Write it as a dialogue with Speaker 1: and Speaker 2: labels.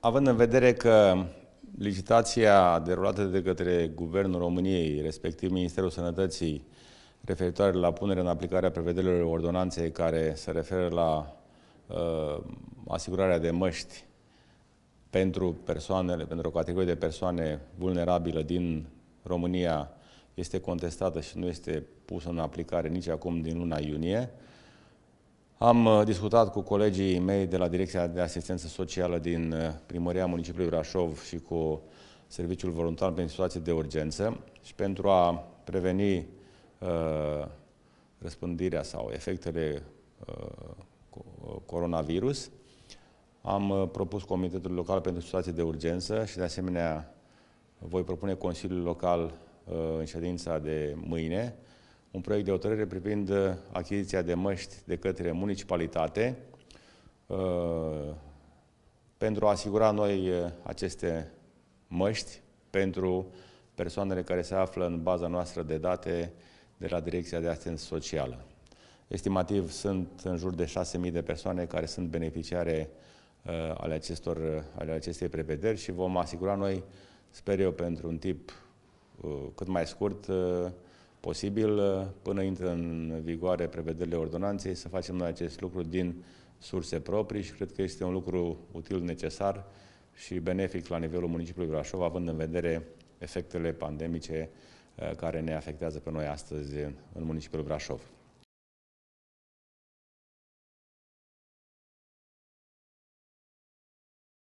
Speaker 1: Având în vedere că licitația derulată de către Guvernul României, respectiv Ministerul Sănătății, referitoare la punerea în aplicare a prevederilor ordonanței care se referă la uh, asigurarea de măști pentru persoanele, pentru o categorie de persoane vulnerabilă din România este contestată și nu este pusă în aplicare nici acum din luna iunie, am uh, discutat cu colegii mei de la Direcția de Asistență Socială din uh, Primăria Municipiului Brașov și cu Serviciul Voluntar pentru Situații de Urgență și pentru a preveni uh, răspândirea sau efectele uh, uh coronavirus, am propus Comitetul Local pentru Situații de Urgență și de asemenea voi propune Consiliul Local uh, în ședința de mâine un proiect de hotărâre privind uh, achiziția de măști de către municipalitate uh, pentru a asigura noi uh, aceste măști pentru persoanele care se află în baza noastră de date de la Direcția de Asistență Socială. Estimativ sunt în jur de 6.000 de persoane care sunt beneficiare uh, ale, acestor, ale acestei prevederi și vom asigura noi, sper eu, pentru un tip uh, cât mai scurt, uh, posibil, până intră în vigoare prevederile ordonanței, să facem noi acest lucru din surse proprii și cred că este un lucru util, necesar și benefic la nivelul municipiului Brașov, având în vedere efectele pandemice eh, care ne afectează pe noi astăzi în municipiul Brașov.